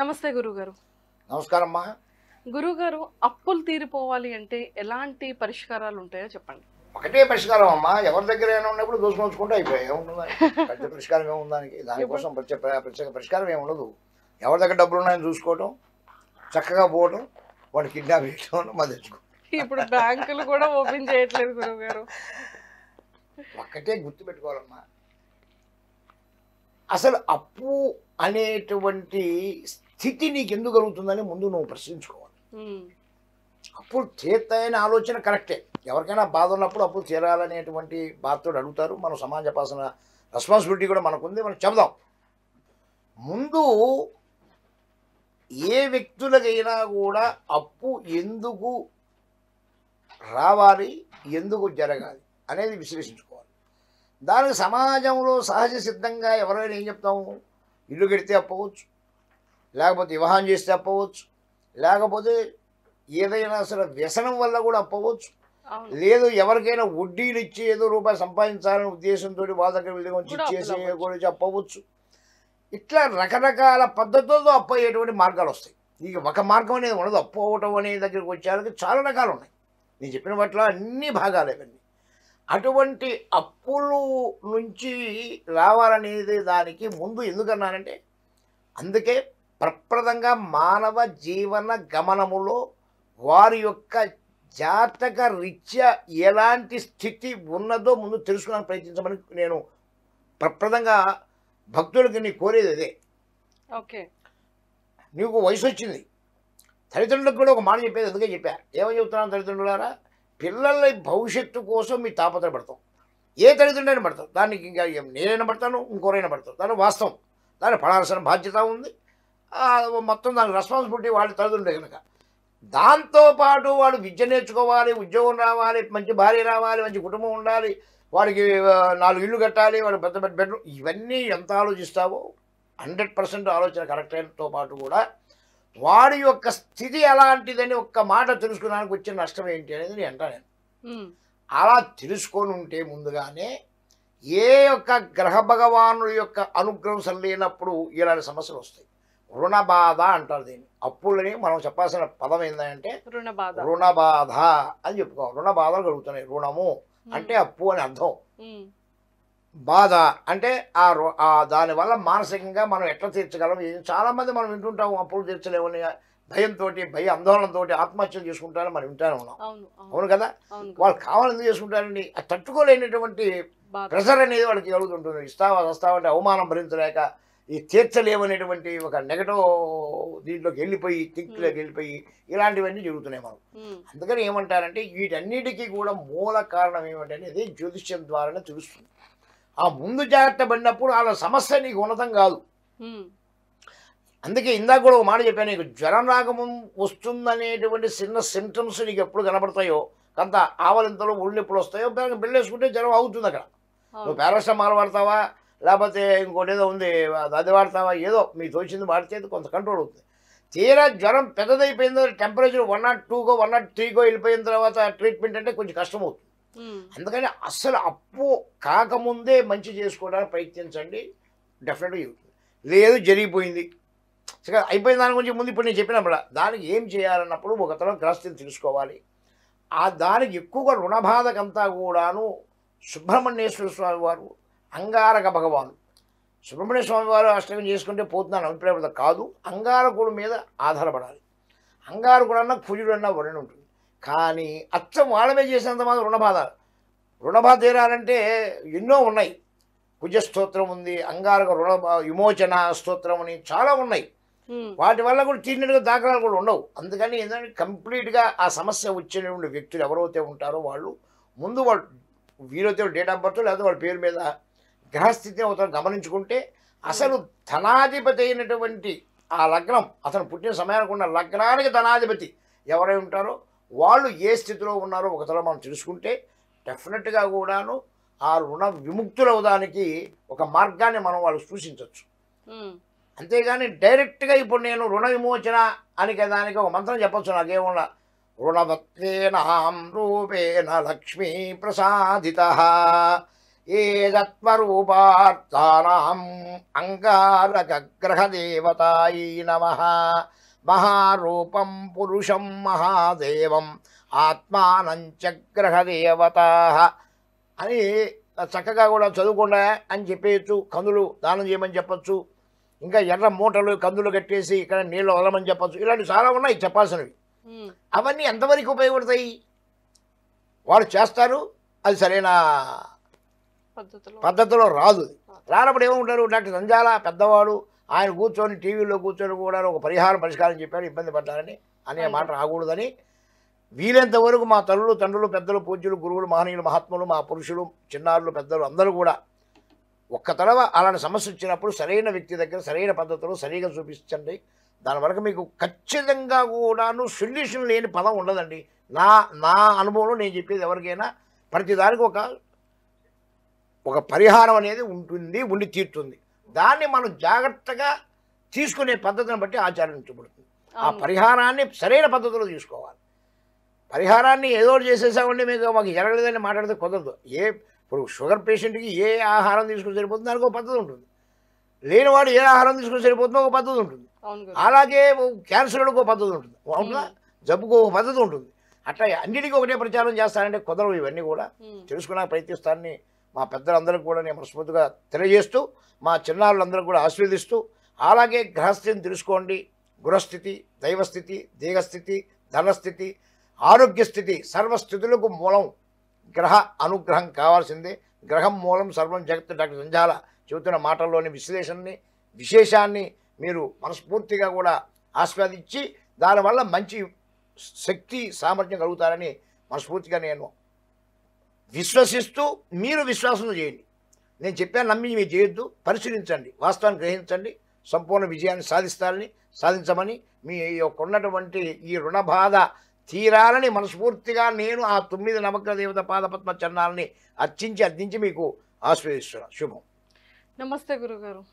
నమస్తే గురుగారు నమస్కారం అమ్మా గురుగారు అప్పులు తీరిపోవాలి అంటే ఎలాంటి పరిష్కారాలు ఉంటాయో చెప్పండి ఒకటే పరిష్కారం అమ్మా ఎవరి దగ్గర ఏమైనా ఉన్నప్పుడు దోషం ఉంచుకుంటే అయిపోయాయి ఏముంటుందని పెద్ద పరిష్కారం ఏముందానికి దానికోసం ప్రత్యేక ప్రత్యేక పరిష్కారం ఏమి ఉండదు ఎవరి దగ్గర డబ్బులు ఉన్నాయని చూసుకోవటం చక్కగా పోవటం వాడు కిడ్నాప్ చేయటం మా ఇప్పుడు బ్యాంకులు కూడా ఓపెన్ చేయట్లేదు గురుగారు ఒక్కటే గుర్తుపెట్టుకోవాలమ్మా అసలు అప్పు అనేటువంటి స్థితి నీకు ఎందుకు కలుగుతుందని ముందు నువ్వు ప్రశ్నించుకోవాలి అప్పుడు తీర్థమైన ఆలోచన కరెక్టే ఎవరికైనా బాధ ఉన్నప్పుడు అప్పుడు తీరాలనేటువంటి బాధతో అడుగుతారు మనం సమాజ పాసన రెస్పాన్సిబిలిటీ కూడా మనకుంది మనం చెబుదాం ముందు ఏ వ్యక్తులకైనా కూడా అప్పు ఎందుకు రావాలి ఎందుకు జరగాలి అనేది విశ్లేషించుకోవాలి దానికి సమాజంలో సహజ సిద్ధంగా ఎవరైనా ఏం చెప్తాము ఇల్లు కడితే అప్పవచ్చు లేకపోతే వివాహం చేస్తే అప్పవచ్చు లేకపోతే ఏదైనా అసలు వ్యసనం వల్ల కూడా అప్పవచ్చు లేదు ఎవరికైనా వడ్డీలు ఇచ్చి ఏదో రూపాయి సంపాదించాలనే ఉద్దేశంతో వాళ్ళ దగ్గర వెళ్ళి కొంచెం చేసి గురించి అప్పవచ్చు ఇట్లా రకరకాల పద్ధతులతో అప్పయ్యేటువంటి మార్గాలు వస్తాయి నీకు ఒక మార్గం అనేది ఉండదు అప్పు అవ్వటం అనే దగ్గరికి వచ్చేందుకు చాలా రకాలు ఉన్నాయి నేను చెప్పిన వాటిలో అన్ని భాగాలు ఇవన్నీ అటువంటి అప్పులు నుంచి రావాలనేది దానికి ముందు ఎందుకన్నానంటే అందుకే ప్రప్రదంగా మానవ జీవన గమనములో వారి యొక్క జాతక రీత్యా ఎలాంటి స్థితి ఉన్నదో ముందు తెలుసుకోవడానికి ప్రయత్నించమని నేను ప్రప్రదంగా భక్తులకి నీ కోరేది అదే ఓకే నీకు వయసు వచ్చింది తల్లిదండ్రులకు కూడా ఒక మాట చెప్పేది అందుకే చెప్పా ఏమని చెప్తున్నాను తల్లిదండ్రులారా పిల్లల భవిష్యత్తు కోసం మీ తాపత్రపడతాం ఏ అయినా పడతాం దానికి ఇంకా నేనైనా పడతాను ఇంకోరైనా పడతాను దాని వాస్తవం దాని పడాల్సిన బాధ్యత ఉంది మొత్తం దానికి రెస్పాన్సిబిలిటీ వాళ్ళు తలదుండే కనుక దాంతోపాటు వాడు విద్య నేర్చుకోవాలి ఉద్యోగం రావాలి మంచి భార్య రావాలి మంచి కుటుంబం ఉండాలి వాడికి నాలుగు ఇల్లు కట్టాలి వాడు పెద్ద పెద్ద బెడ్రూమ్ ఇవన్నీ ఎంత ఆలోచిస్తావో హండ్రెడ్ పర్సెంట్ ఆలోచన కరెక్టైనతో పాటు కూడా వాడి యొక్క స్థితి ఎలాంటిదని ఒక్క మాట తెలుసుకోవడానికి వచ్చిన నష్టం ఏంటి అనేది నేను అంటా నేను అలా తెలుసుకొని ఉంటే ముందుగానే ఏ యొక్క గ్రహ భగవానుడి యొక్క అనుగ్రహం సరిలేనప్పుడు ఇలాంటి సమస్యలు వస్తాయి రుణ బాధ అంటారు దీన్ని అప్పులని మనం చెప్పాల్సిన పదం ఏంటంటే రుణ బాధ అని చెప్పుకో రుణ బాధలు కలుగుతున్నాయి రుణము అంటే అప్పు అని అర్థం బాధ అంటే ఆ ఆ దానివల్ల మానసికంగా మనం ఎట్లా తీర్చగలం చాలా మంది మనం వింటుంటాము అప్పులు తీర్చలేమని భయంతో భయ ఆందోళనతో ఆత్మహత్యలు చేసుకుంటారని మనం వింటానే ఉన్నాం అవును కదా వాళ్ళు కావాలని చేసుకుంటారని తట్టుకోలేనటువంటి ప్రెషర్ అనేది వాళ్ళకి కలుగుతుంటుంది ఇస్తావా వస్తావంటే అవమానం భరించలేక ఈ తీర్చలేమనేటువంటి ఒక నెగటివ్ దీంట్లోకి వెళ్ళిపోయి థింక్లోకి hmm. వెళ్ళిపోయి ఇలాంటివన్నీ జరుగుతున్నాయి మనం hmm. అందుకని ఏమంటారంటే వీటన్నిటికీ కూడా మూల కారణం ఏమిటి అనేది జ్యోతిష్యం ద్వారానే తెలుస్తుంది ఆ ముందు జాగ్రత్త పడినప్పుడు వాళ్ళ సమస్య నీకు ఉన్నతం కాదు hmm. అందుకే ఇందాక కూడా ఒక మాట చెప్పాను నీకు జ్వరం రాగము వస్తుందనేటువంటి చిన్న సిమ్టమ్స్ నీకు ఎప్పుడు కనబడతాయో కొంత ఆవలింతలో ఒళ్ళు ఎప్పుడు వస్తాయో వేసుకుంటే జ్వరం అవుతుంది అక్కడ నువ్వు పారాస్టమాల్ వాడతావా లేకపోతే ఇంకోటి ఏదో ఉంది అది వాడతావా ఏదో మీకు తోచింది వాడితే కొంత కంట్రోల్ అవుతుంది తీరా జ్వరం తర్వాత టెంపరేచర్ వన్ నాట్ టూకో వన్ నాట్ త్రీకో వెళ్ళిపోయిన తర్వాత ట్రీట్మెంట్ అంటే కొంచెం కష్టం అవుతుంది అందుకని అస్సలు అప్పు కాకముందే మంచి చేసుకోవడానికి ప్రయత్నించండి డెఫినెట్గా లేదు జరిగిపోయింది అయిపోయిన దాని గురించి ముందు ఇప్పుడు నేను చెప్పినప్పుడు దానికి ఏం చేయాలన్నప్పుడు ఒకతనం గ్రహస్థితి తెలుసుకోవాలి ఆ దానికి ఎక్కువగా రుణబాధకంతా కూడాను సుబ్రహ్మణ్యేశ్వర స్వామి వారు అంగారక భగవాను సుబ్రహ్మణ్య స్వామి వారు అష్టకం చేసుకుంటే పోతున్నాను అభిప్రాయపడత కాదు అంగారకుడు మీద ఆధారపడాలి అంగారకుడు అన్న కుజుడు అన్న వరుణ ఉంటుంది కానీ అచ్చం వాళ్ళమే చేసినంత మాత్రం రుణబాధ రుణబాధ తీరాలంటే ఎన్నో ఉన్నాయి కుజ స్తోత్రం ఉంది అంగారక రుణ విమోచన స్తోత్రం అని చాలా ఉన్నాయి వాటి వల్ల కూడా తీరినట్టుగా దాఖలాలు కూడా ఉండవు అందుకని ఏంటంటే కంప్లీట్గా ఆ సమస్య వచ్చినటువంటి వ్యక్తులు ఎవరైతే ఉంటారో వాళ్ళు ముందు వాళ్ళు వీరైతే డేట్ ఆఫ్ బర్త్ లేదా వాళ్ళ పేరు మీద గ్రహస్థితిని అతను గమనించుకుంటే అసలు ధనాధిపతి అయినటువంటి ఆ లగ్నం అతను పుట్టిన సమయానికి ఉన్న లగ్నానికి ధనాధిపతి ఎవరై ఉంటారో వాళ్ళు ఏ స్థితిలో ఉన్నారో ఒకతల మనం తెలుసుకుంటే డెఫినెట్గా కూడాను ఆ రుణ విముక్తులవడానికి ఒక మార్గాన్ని మనం వాళ్ళు సూచించవచ్చు అంతేగాని డైరెక్ట్గా ఇప్పుడు నేను రుణ విమోచన అని దానికి ఒక మంత్రం చెప్పచ్చు నాకేమన్నా రుణవత్తేనాం రూపేణ లక్ష్మీ ప్రసాదిత ఏదత్వరూపార్థానాం అంగారకగ్రహదేవతాయి నమ మహారూపం పురుషం మహాదేవం ఆత్మానంచ గ్రహదేవత అని చక్కగా కూడా చదువుకుండా అని చెప్పేయచ్చు కందులు దానం చేయమని చెప్పచ్చు ఇంకా ఎర్ర మూటలు కందులు కట్టేసి ఇక్కడ నీళ్ళు వదలమని చెప్పచ్చు ఇలాంటివి చాలా ఉన్నాయి చెప్పాల్సినవి అవన్నీ ఎంతవరకు ఉపయోగపడతాయి వారు చేస్తారు అది సరైన పద్ధతిలో రాదు రానప్పుడు ఏమంటారు డాక్టర్ సంజాల పెద్దవాడు ఆయన కూర్చొని టీవీలో కూర్చొని కూడా ఒక పరిహారం పరిష్కారం చెప్పాడు ఇబ్బంది పడ్డారని అనే మాట రాకూడదని వీలైనంత వరకు మా తల్లులు తండ్రులు పెద్దలు పూజ్యులు గురువులు మహనీయులు మహాత్ములు మా పురుషులు చిన్నారులు పెద్దలు అందరూ కూడా ఒక్క తడవ అలాంటి సమస్య వచ్చినప్పుడు సరైన వ్యక్తి దగ్గర సరైన పద్ధతిలో సరిగా చూపించండి దాని వరకు మీకు ఖచ్చితంగా కూడాను సొల్యూషన్ లేని పదం ఉండదండి నా నా అనుభవంలో నేను చెప్పేది ఎవరికైనా ప్రతిదానికి ఒక ఒక పరిహారం అనేది ఉంటుంది ఉండి తీరుతుంది దాన్ని మనం జాగ్రత్తగా తీసుకునే పద్ధతిని బట్టి ఆచరించబడుతుంది ఆ పరిహారాన్ని సరైన పద్ధతిలో తీసుకోవాలి పరిహారాన్ని ఏదో చేసేసామండి మీకు మాకు జరగలేదని మాట్లాడితే కుదరదు ఏ ఇప్పుడు షుగర్ పేషెంట్కి ఏ ఆహారం తీసుకుని సరిపోతుంది దానికి ఒక పద్ధతి ఉంటుంది లేనివాడు ఏ ఆహారం తీసుకుని సరిపోతుందో ఒక పద్ధతి ఉంటుంది అలాగే క్యాన్సర్ ఒక పద్ధతి ఉంటుంది అవునా జబ్బుకు ఒక పద్ధతి ఉంటుంది అట్లా అన్నిటికీ ఒకటే ప్రచారం చేస్తానంటే కుదరవు ఇవన్నీ కూడా తెలుసుకున్న ప్రయత్నిస్తాన్ని మా పెద్దలందరూ కూడా నేను మనస్ఫూర్తిగా తెలియజేస్తూ మా చిన్నారులందరూ కూడా ఆశీర్వదిస్తూ అలాగే గ్రహస్థితిని తెలుసుకోండి గృహస్థితి దైవస్థితి దీగస్థితి ధనస్థితి ఆరోగ్యస్థితి సర్వస్థితులకు మూలం గ్రహ అనుగ్రహం కావాల్సిందే గ్రహం మూలం సర్వం జగత్ డాక్టర్ సంజాల చెబుతున్న మాటల్లోని విశ్లేషణని విశేషాన్ని మీరు మనస్ఫూర్తిగా కూడా ఆస్వాదించి దానివల్ల మంచి శక్తి సామర్థ్యం కలుగుతారని మనస్ఫూర్తిగా నేను విశ్వసిస్తూ మీరు విశ్వాసం చేయండి నేను చెప్పాను నమ్మి మీరు చేయొద్దు పరిశీలించండి వాస్తవాన్ని గ్రహించండి సంపూర్ణ విజయాన్ని సాధిస్తారని సాధించమని మీ యొక్క ఉన్నటువంటి ఈ రుణ బాధ తీరాలని మనస్ఫూర్తిగా నేను ఆ తొమ్మిది నవగ్ర దేవత పాదపద్మ చరణాలని అర్చించి అర్థించి మీకు ఆస్వాదిస్తున్నాను శుభం నమస్తే గురుగారు